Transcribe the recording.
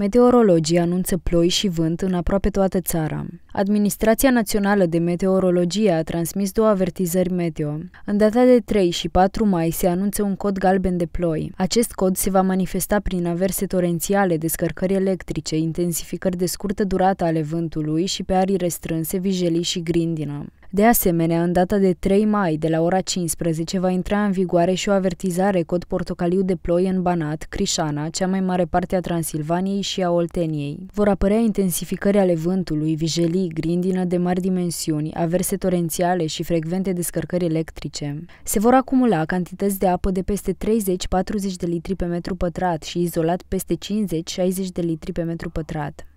Meteorologii anunță ploi și vânt în aproape toată țara. Administrația Națională de Meteorologie a transmis două avertizări meteo. În data de 3 și 4 mai se anunță un cod galben de ploi. Acest cod se va manifesta prin averse torențiale, descărcări electrice, intensificări de scurtă durată ale vântului și pe arii restrânse, vijelii și grindină. De asemenea, în data de 3 mai, de la ora 15, va intra în vigoare și o avertizare cod portocaliu de ploi în Banat, Crișana, cea mai mare parte a Transilvaniei și a Olteniei. Vor apărea intensificări ale vântului, vijelii, grindină de mari dimensiuni, averse torențiale și frecvente descărcări electrice. Se vor acumula cantități de apă de peste 30-40 de litri pe metru pătrat și izolat peste 50-60 de litri pe metru pătrat.